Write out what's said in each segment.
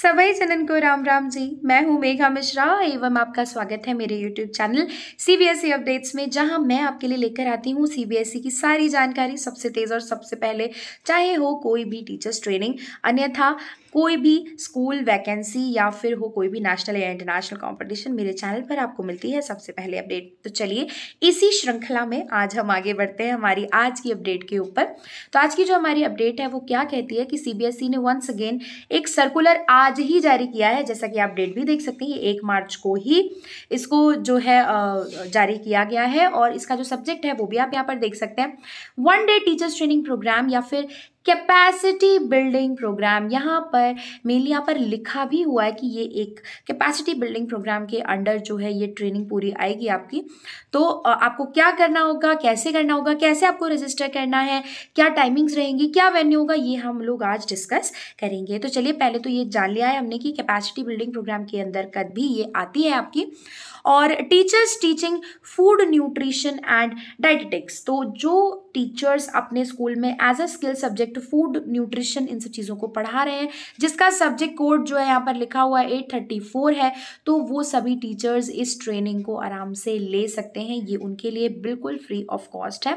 सभी जनन को राम राम जी मैं हूं मेघा मिश्रा एवं आपका स्वागत है मेरे यूट्यूब चैनल सीबीएसई अपडेट्स में जहां मैं आपके लिए लेकर आती हूं सीबीएसई e की सारी जानकारी सबसे तेज़ और सबसे पहले चाहे हो कोई भी टीचर्स ट्रेनिंग अन्यथा कोई भी स्कूल वैकेंसी या फिर हो कोई भी नेशनल या इंटरनेशनल कंपटीशन मेरे चैनल पर आपको मिलती है सबसे पहले अपडेट तो चलिए इसी श्रृंखला में आज हम आगे बढ़ते हैं हमारी आज की अपडेट के ऊपर तो आज की जो हमारी अपडेट है वो क्या कहती है कि सीबीएसई e ने वंस अगेन एक सर्कुलर आ आज ही जारी किया है जैसा कि आप डेट भी देख सकते हैं एक मार्च को ही इसको जो है जारी किया गया है और इसका जो सब्जेक्ट है वो भी आप यहाँ पर देख सकते हैं one day teachers training program या फिर कैपेसिटी बिल्डिंग प्रोग्राम यहाँ पर मेनली यहाँ पर लिखा भी हुआ है कि ये एक कैपेसिटी बिल्डिंग प्रोग्राम के अंडर जो है ये ट्रेनिंग पूरी आएगी आपकी तो आपको क्या करना होगा कैसे करना होगा कैसे आपको रजिस्टर करना है क्या टाइमिंग्स रहेंगी क्या वेन्यू होगा ये हम लोग आज डिस्कस करेंगे तो चलिए पहले तो ये जान लिया है हमने कि कैपेसिटी बिल्डिंग प्रोग्राम के अंदर कद भी ये आती है आपकी और teachers teaching food nutrition and dietetics तो जो टीचर्स अपने स्कूल में as a skill subject food nutrition इन सब चीज़ों को पढ़ा रहे हैं जिसका सब्जेक्ट कोड जो है यहाँ पर लिखा हुआ है एट थर्टी फोर है तो वो सभी टीचर्स इस ट्रेनिंग को आराम से ले सकते हैं ये उनके लिए बिल्कुल फ्री ऑफ कॉस्ट है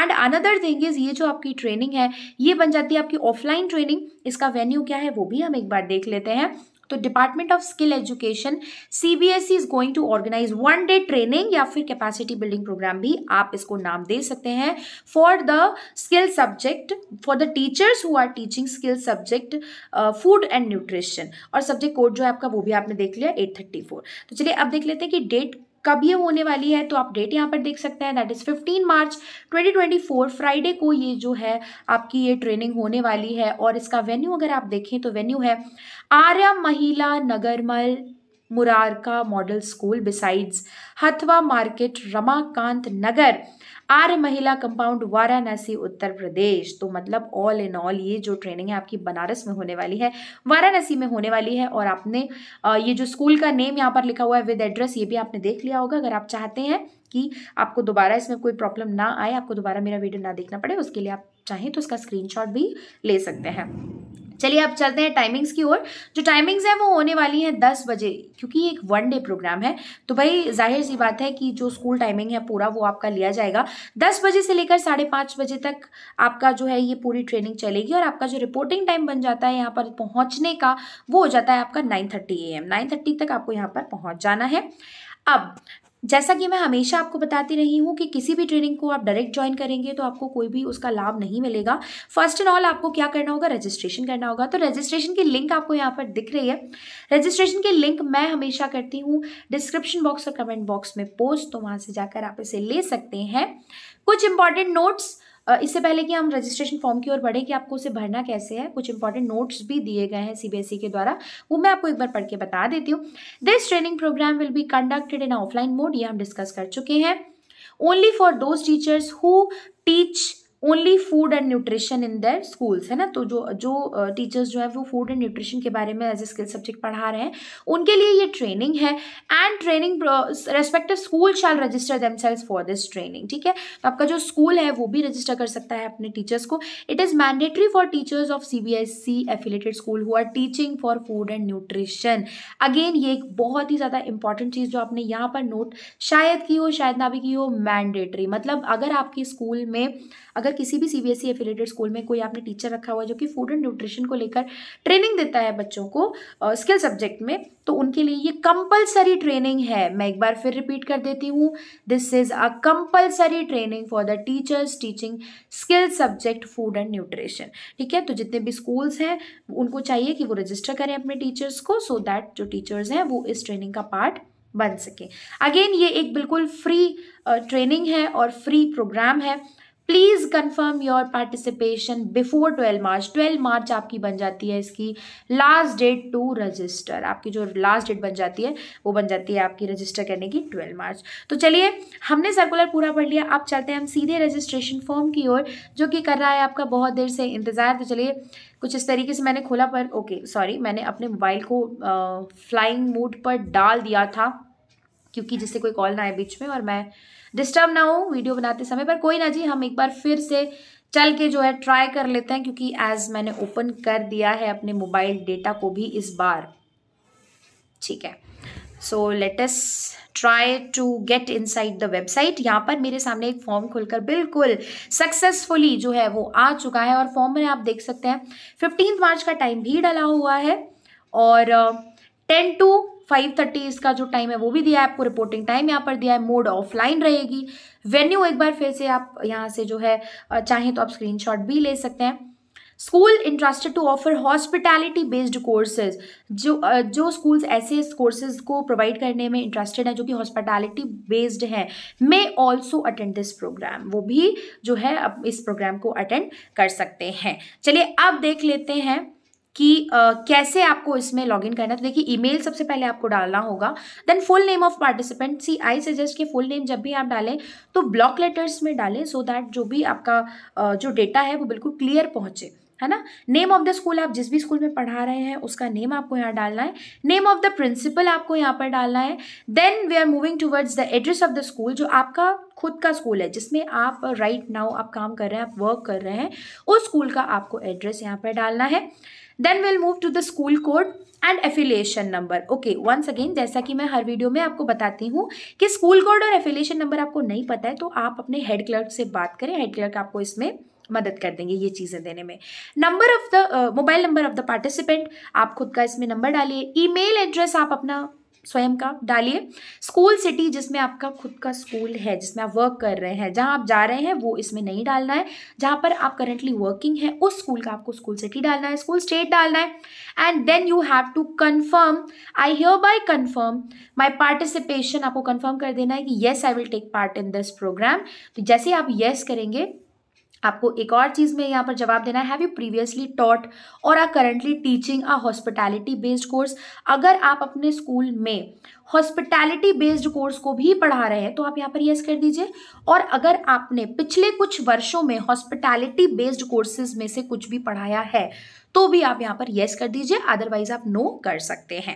एंड अनदर थिंग इज़ ये जो आपकी ट्रेनिंग है ये बन जाती है आपकी ऑफलाइन ट्रेनिंग इसका वेन्यू क्या है वो भी हम एक बार देख लेते हैं तो department of skill education CBSE is going to organise one day training या फिर कैपेसिटी बिल्डिंग प्रोग्राम भी आप इसको नाम दे सकते हैं for the skill subject for the teachers who are teaching skill subject food and nutrition और सब्जेक्ट कोड जो है आपका वो भी आपने देख लिया एट थर्टी फोर तो चलिए अब देख लेते हैं कि डेट कब ये होने वाली है तो आप डेट यहाँ पर देख सकते हैं दैट इज़ 15 मार्च 2024 फ्राइडे को ये जो है आपकी ये ट्रेनिंग होने वाली है और इसका वेन्यू अगर आप देखें तो वेन्यू है Arya Mahila Nagarmal Murarka model school besides Hathwa market Ramakant Nagar Arya Mahila compound Varanasi उत्तर प्रदेश तो मतलब ऑल इन ऑल ये जो ट्रेनिंग है आपकी बनारस में होने वाली है वाराणसी में होने वाली है और आपने ये जो स्कूल का नेम यहाँ पर लिखा हुआ है विद एड्रेस ये भी आपने देख लिया होगा अगर आप चाहते हैं कि आपको दोबारा इसमें कोई प्रॉब्लम ना आए आपको दोबारा मेरा वीडियो ना देखना पड़े उसके लिए आप चाहें तो उसका स्क्रीनशॉट भी ले सकते हैं चलिए अब चलते हैं टाइमिंग्स की ओर जो टाइमिंग्स हैं वो होने वाली हैं दस बजे क्योंकि एक वन डे प्रोग्राम है तो भाई जाहिर सी बात है कि जो स्कूल टाइमिंग है पूरा वो आपका लिया जाएगा दस बजे से लेकर साढ़े पाँच बजे तक आपका जो है ये पूरी ट्रेनिंग चलेगी और आपका जो रिपोर्टिंग टाइम बन जाता है यहाँ पर पहुँचने का वो हो जाता है आपका nine thirty A M nine thirty तक आपको यहाँ पर पहुँच जाना है अब जैसा कि मैं हमेशा आपको बताती रही हूँ कि किसी भी ट्रेनिंग को आप डायरेक्ट ज्वाइन करेंगे तो आपको कोई भी उसका लाभ नहीं मिलेगा फर्स्ट एंड ऑल आपको क्या करना होगा रजिस्ट्रेशन करना होगा तो रजिस्ट्रेशन की लिंक आपको यहाँ पर दिख रही है रजिस्ट्रेशन की लिंक मैं हमेशा करती हूँ डिस्क्रिप्शन बॉक्स और कमेंट बॉक्स में पोस्ट तो वहाँ से जाकर आप इसे ले सकते हैं कुछ इंपॉर्टेंट नोट्स इससे पहले कि हम रजिस्ट्रेशन फॉर्म की ओर बढ़े कि आपको उसे भरना कैसे है कुछ इंपॉर्टेंट नोट्स भी दिए गए हैं सीबीएसई e के द्वारा वो मैं आपको एक बार पढ़ के बता देती हूँ this training program will be conducted in offline mode ये हम डिस्कस कर चुके हैं only for those teachers who teach only food and nutrition in their schools है ना तो जो जो टीचर्स जो है वो फूड एंड न्यूट्रिशन के बारे में एज ए स्किल सब्जेक्ट पढ़ा रहे हैं उनके लिए ये ट्रेनिंग है and training respective school shall register themselves for this training ठीक है तो आपका जो स्कूल है वो भी रजिस्टर कर सकता है अपने टीचर्स को it is mandatory for teachers of C B S C affiliated school हुआ teaching for food and nutrition again ये एक बहुत ही ज़्यादा इंपॉर्टेंट चीज़ जो आपने यहाँ पर नोट शायद की हो शायद ना भी की हो मैंडेटरी मतलब अगर आपके स्कूल में अगर किसी भी सीबीएसई एफिलेटेड स्कूल में कोई आपने टीचर रखा हुआ जो कि फूड एंड न्यूट्रिशन को लेकर ट्रेनिंग देता है बच्चों को स्किल uh, सब्जेक्ट में तो उनके लिए ये कंपलसरी ट्रेनिंग है मैं एक बार फिर रिपीट कर देती हूँ this is a compulsory training for the teachers teaching skill subject food and nutrition ठीक है तो जितने भी स्कूल्स हैं उनको चाहिए कि वो रजिस्टर करें अपने टीचर्स को सो so दैट जो टीचर्स हैं वो इस ट्रेनिंग का पार्ट बन सके अगेन ये एक बिल्कुल फ्री ट्रेनिंग है और फ्री प्रोग्राम है please confirm your participation before twelve March twelve March आपकी बन जाती है इसकी लास्ट डेट टू रजिस्टर आपकी जो लास्ट डेट बन जाती है वो बन जाती है आपकी रजिस्टर करने की ट्वेल्व मार्च तो चलिए हमने सर्कुलर पूरा पढ़ लिया अब चलते हैं हम सीधे रजिस्ट्रेशन फॉर्म की ओर जो कि कर रहा है आपका बहुत देर से इंतज़ार तो चलिए कुछ इस तरीके से मैंने खोला पर ओके सॉरी मैंने अपने मोबाइल को फ्लाइंग मूड पर डाल दिया था क्योंकि जिससे कोई कॉल ना आए बीच में और मैं डिस्टर्ब ना हो वीडियो बनाते समय पर कोई ना जी हम एक बार फिर से चल के जो है ट्राई कर लेते हैं क्योंकि एज मैंने ओपन कर दिया है अपने मोबाइल डेटा को भी इस बार ठीक है so let's try to get inside the website यहाँ पर मेरे सामने एक फॉर्म खुलकर बिल्कुल सक्सेसफुली जो है वो आ चुका है और फॉर्म में आप देख सकते हैं फिफ्टीन मार्च का टाइम भी डला हुआ है और ten uh, two five thirty इसका जो टाइम है वो भी दिया है आपको रिपोर्टिंग टाइम यहाँ पर दिया है मोड ऑफलाइन रहेगी वेन्यू एक बार फिर से आप यहाँ से जो है चाहें तो आप स्क्रीनशॉट भी ले सकते हैं school interested to offer hospitality based courses जो जो स्कूल्स ऐसे कोर्सेज को प्रोवाइड करने में इंटरेस्टेड हैं जो कि हॉस्पिटैलिटी बेस्ड हैं may also attend this program वो भी जो है अब इस प्रोग्राम को अटेंड कर सकते हैं चलिए अब देख लेते हैं कि आ, कैसे आपको इसमें लॉगिन करना है तो देखिए ईमेल सबसे पहले आपको डालना होगा then full name of participant see I suggest कि फुल नेम जब भी आप डालें तो ब्लॉक लेटर्स में डालें सो so दैट जो भी आपका आ, जो डेटा है वो बिल्कुल क्लियर पहुँचे है ना नेम ऑफ द स्कूल आप जिस भी स्कूल में पढ़ा रहे हैं उसका नेम आपको यहाँ डालना है नेम ऑफ द प्रिंसिपल आपको यहाँ पर डालना है then we are moving towards the address of the school जो आपका खुद का स्कूल है जिसमें आप राइट right नाउ आप काम कर रहे हैं आप वर्क कर रहे हैं उस स्कूल का आपको एड्रेस यहाँ पर डालना है then will move to the school code and affiliation number okay once again जैसा कि मैं हर वीडियो में आपको बताती हूँ कि स्कूल कोड और एफिलिएशन नंबर आपको नहीं पता है तो आप अपने हेड क्लर्क से बात करें हेड क्लर्क आपको इसमें मदद कर देंगे ये चीज़ें देने में number of the mobile number of the participant आप खुद का इसमें नंबर डालिए ईमेल एड्रेस आप अपना स्वयं का डालिए स्कूल सिटी जिसमें आपका खुद का स्कूल है जिसमें आप वर्क कर रहे हैं जहां आप जा रहे हैं वो इसमें नहीं डालना है जहां पर आप करेंटली वर्किंग है उस स्कूल का आपको स्कूल सिटी डालना है स्कूल स्टेट डालना है and then you have to confirm I hereby confirm my participation आपको कन्फर्म कर देना है कि yes I will take part in this program तो जैसे आप येस yes करेंगे आपको एक और चीज़ में यहाँ पर जवाब देना है have you previously taught or are currently teaching a hospitality based course अगर आप अपने स्कूल में हॉस्पिटैलिटी बेस्ड कोर्स को भी पढ़ा रहे हैं तो आप यहाँ पर यस कर दीजिए और अगर आपने पिछले कुछ वर्षों में हॉस्पिटैलिटी बेस्ड कोर्सेज में से कुछ भी पढ़ाया है तो भी आप यहाँ पर येस कर दीजिए अदरवाइज आप नो कर सकते हैं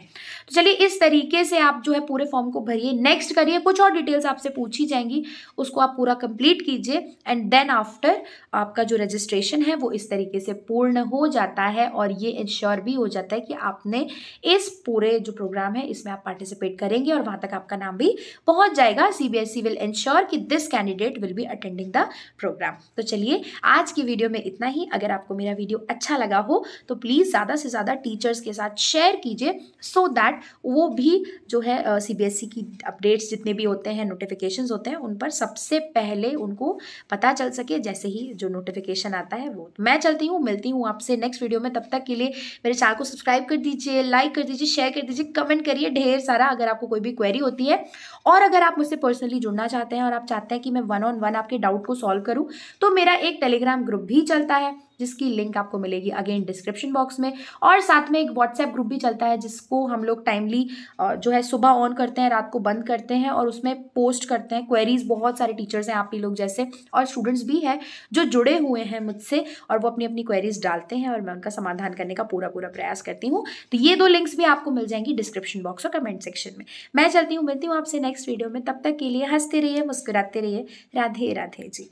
तो चलिए इस तरीके से आप जो है पूरे फॉर्म को भरिए नेक्स्ट करिए कुछ और डिटेल्स आपसे पूछी जाएंगी उसको आप पूरा कंप्लीट कीजिए एंड देन आफ्टर आपका जो रजिस्ट्रेशन है वो इस तरीके से पूर्ण हो जाता है और ये इंश्योर भी हो जाता है कि आपने इस पूरे जो प्रोग्राम है इसमें आप पार्टिसिपेट करेंगे और वहाँ तक आपका नाम भी पहुँच जाएगा C B S E will ensure कि this candidate will be attending the program तो चलिए आज की वीडियो में इतना ही अगर आपको मेरा वीडियो अच्छा लगा हो तो प्लीज़ ज़्यादा से ज़्यादा टीचर्स के साथ शेयर कीजिए सो दैट वो भी जो है सी बी e की अपडेट्स जितने भी होते हैं नोटिफिकेशन होते हैं उन पर सबसे पहले उनको पता चल सके जैसे ही जो नोटिफिकेशन आता है वो मैं चलती हूँ मिलती हूँ आपसे नेक्स्ट वीडियो में तब तक के लिए मेरे चैनल को सब्सक्राइब कर दीजिए लाइक कर दीजिए शेयर कर दीजिए कमेंट करिए ढेर सारा अगर आपको कोई भी क्वेरी होती है और अगर आप मुझसे पर्सनली जुड़ना चाहते हैं और आप चाहते हैं कि मैं वन ऑन वन आपके डाउट को सॉल्व करूँ तो मेरा एक टेलीग्राम ग्रुप भी चलता है जिसकी लिंक आपको मिलेगी अगेन डिस्क्रिप्शन बॉक्स में और साथ में एक व्हाट्सएप ग्रुप भी चलता है जिसको हम लोग टाइमली जो है सुबह ऑन करते हैं रात को बंद करते हैं और उसमें पोस्ट करते हैं क्वेरीज बहुत सारे टीचर्स हैं आप ही लोग जैसे और स्टूडेंट्स भी हैं जो जुड़े हुए हैं मुझसे और वो अपनी अपनी क्वेरीज डालते हैं और मैं उनका समाधान करने का पूरा पूरा प्रयास करती हूँ तो ये दो लिंक्स भी आपको मिल जाएंगी डिस्क्रिप्शन बॉक्स और कमेंट सेक्शन में मैं चलती हूँ मिलती हूँ आपसे नेक्स्ट वीडियो में तब तक के लिए हंसते रहिए मुस्कुराते रहिए राधे राधे जी